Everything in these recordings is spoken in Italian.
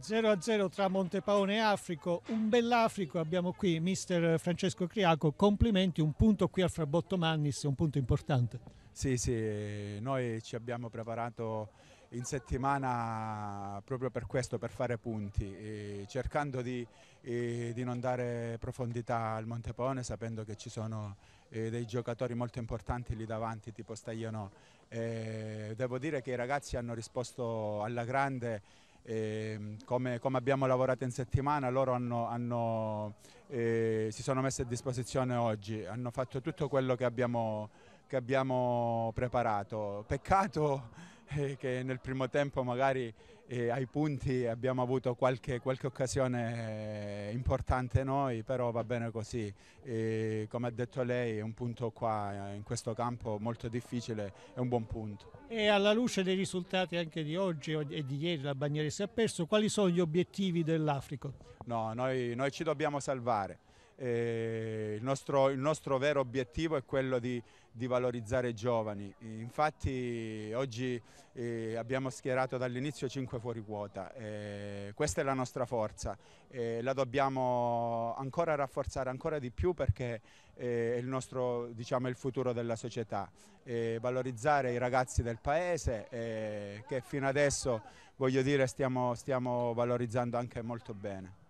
0-0 a tra Montepaone e Africo, un bell'Africo abbiamo qui, mister Francesco Criaco, complimenti, un punto qui al Frabotto Mannis, un punto importante. Sì, sì, noi ci abbiamo preparato in settimana proprio per questo, per fare punti, cercando di, di non dare profondità al Montepaone, sapendo che ci sono eh, dei giocatori molto importanti lì davanti, tipo Staglionò. Eh, devo dire che i ragazzi hanno risposto alla grande e, ehm, come, come, abbiamo lavorato in settimana, loro hanno, hanno, eh, si sono messi a disposizione oggi, hanno fatto tutto quello che abbiamo, che abbiamo preparato. Peccato eh, che nel primo tempo magari eh, ai punti abbiamo avuto qualche, qualche occasione eh, importante noi, però va bene così. E, come ha detto lei, un punto qua eh, in questo campo molto difficile è un buon punto. E alla luce dei risultati anche di oggi e di ieri la Bagnere si è perso, quali sono gli obiettivi dell'Africa? No, noi, noi ci dobbiamo salvare. Eh, il, nostro, il, nostro, vero obiettivo è quello di, di valorizzare i giovani, infatti oggi eh, abbiamo schierato dall'inizio 5 fuori quota, eh, questa è la nostra forza, eh, la dobbiamo ancora rafforzare ancora di più perché eh, è il, nostro, diciamo, il futuro della società, eh, valorizzare i ragazzi del paese che fino adesso voglio dire stiamo, stiamo valorizzando anche molto bene.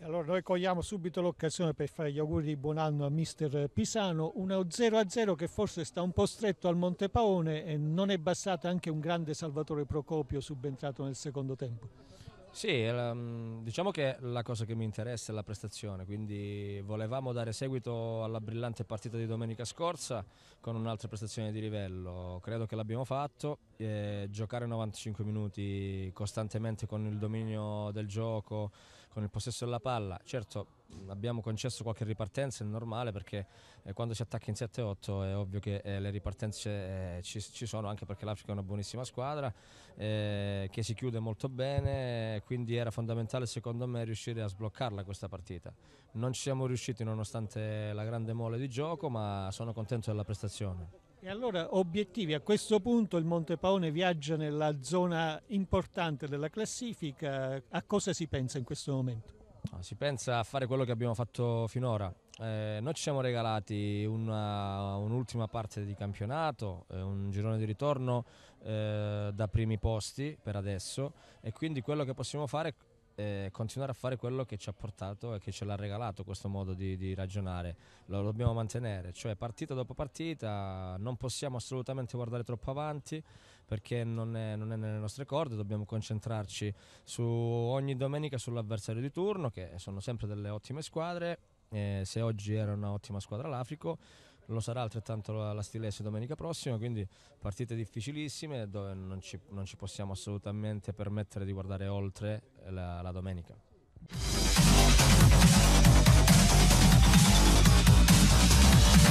Allora noi cogliamo subito l'occasione per fare gli auguri di buon anno a mister Pisano, uno 0-0 che forse sta un po' stretto al Montepaone e non è bastato anche un grande Salvatore Procopio subentrato nel secondo tempo. Sì, mm, diciamo che la cosa che mi interessa è la prestazione, quindi volevamo dare seguito alla brillante partita di domenica scorsa con un'altra prestazione di livello, credo che l'abbiamo fatto eh, giocare 95 minuti costantemente con il dominio del gioco, con il possesso della palla. Certo, abbiamo concesso qualche ripartenza, è normale perché eh, quando si attacca in 7-8 è ovvio che eh, le ripartenze eh, ci, ci, sono anche perché l'Africa è una buonissima squadra eh, che si chiude molto bene, quindi era fondamentale secondo me riuscire a sbloccarla questa partita. Non ci siamo riusciti nonostante la grande mole di gioco, ma sono contento della prestazione. E allora obiettivi, a questo punto il Monte Paone viaggia nella zona importante della classifica, a cosa si pensa in questo momento? Ah, si pensa a fare quello che abbiamo fatto finora, eh, noi ci siamo regalati una, un'ultima parte di campionato, eh, un girone di ritorno eh, da primi posti per adesso e quindi quello che possiamo fare eh, continuare a fare quello che ci ha portato e che ce l'ha regalato questo modo di, di, ragionare. Lo dobbiamo mantenere, cioè partita dopo partita, non possiamo assolutamente guardare troppo avanti perché non è, non è nelle nostre corde, dobbiamo concentrarci su ogni domenica sull'avversario di turno, che sono sempre delle ottime squadre. Eh, se oggi era un'ottima squadra l'Africo, lo sarà altrettanto la, la Stilesi domenica prossima, quindi partite difficilissime dove non ci, non ci, possiamo assolutamente permettere di guardare oltre la, la domenica. Sì.